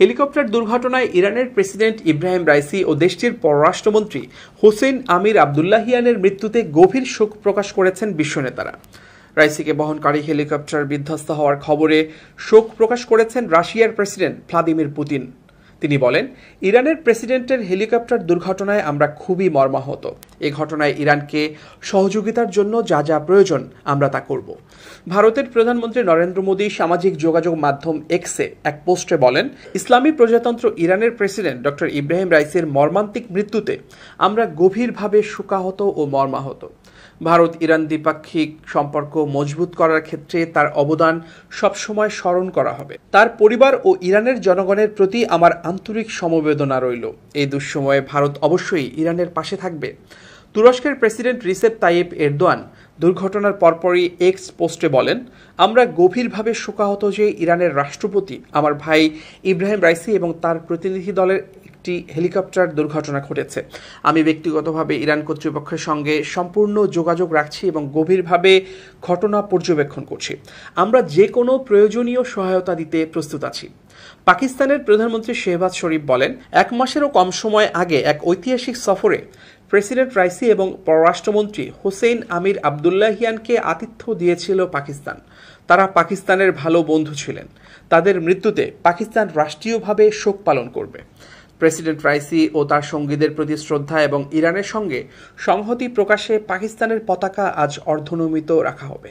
helicopter দুর্ঘটনায় ইরানের president Ebrahim Raisi ও দেশটির পররাষ্ট্রমন্ত্রী হোসেন আমির আবদুল্লাহিয়ানের মৃত্যুতে গভীর শোক প্রকাশ করেছেন বিশ্বনেতারা রাইসিকে বহনকারী হেলিকপ্টার বিধ্বস্ত হওয়ার খবরে শোক প্রকাশ করেছেন রাশিয়ার প্রেসিডেন্ট ভ্লাদিমির পুতিন তিনি বলেন ইরানের প্রেসিডেন্টের হেলিকপ্টার দুর্ঘটনায় আমরা খুবই মর্মাহত এ ঘটনায় ইরানকে সহযোগিতার জন্য যা যা প্রয়োজন আমরা তা করব ভারতের প্রধানমন্ত্রী নরেন্দ্র মোদী সামাজিক যোগাযোগ মাধ্যম এক্সে এক পোস্টে বলেন ইসলামী প্রজাতন্ত্র ইরানের প্রেসিডেন্ট ডক্টর ইব্রাহিম রাইসের মর্মান্তিক মৃত্যুতে আমরা গভীরভাবে শোকাহত ও মর্মাহত ভারত ইরান দ্বিপাক্ষিক সম্পর্ক মজবুত করার ক্ষেত্রে তার অবদান সবসময় স্মরণ করা হবে তার পরিবার ও ইরানের জনগণের প্রতি আমার আন্তরিক সমবেদনা রইল এই দুঃসময়ে ভারত অবশ্যই ইরানের পাশে থাকবে তুরস্কের প্রেসিডেন্ট রিসেপ তাইয়েব এরদোয়ান দুর্ঘটনার পরপরই এক্স পোস্টে বলেন আমরা গভীরভাবে শোকাহত যে ইরানের রাষ্ট্রপতি আমার ভাই ইব্রাহিম রাইসি এবং তার প্রতিনিধি দলের একটি হেলিকপ্টার দুর্ঘটনা ঘটেছে আমি ব্যক্তিগতভাবে ইরান কর্তৃপক্ষের সঙ্গে সম্পূর্ণ যোগাযোগ রাখছি এবং গভীরভাবে ঘটনা পর্যবেক্ষণ করছি আমরা যে কোনো প্রয়োজনীয় সহায়তা দিতে প্রস্তুত আছি পাকিস্তানের প্রধানমন্ত্রী শেহবাজ শরীফ বলেন এক মাসেরও কম সময় আগে এক ঐতিহাসিক সফরে প্রেসিডেন্ট রাইসি এবং পররাষ্ট্রমন্ত্রী হোসেন আমির আবদুল্লাহিয়ানকে আতিথ্য দিয়েছিল পাকিস্তান তারা পাকিস্তানের ভালো বন্ধু ছিলেন তাদের মৃত্যুতে পাকিস্তান রাষ্ট্রীয়ভাবে শোক পালন করবে প্রেসিডেন্ট রাইসি ও তার সঙ্গীদের প্রতি শ্রদ্ধা এবং ইরানের সঙ্গে সংহতি প্রকাশে পাকিস্তানের পতাকা আজ অর্ধনমিত রাখা হবে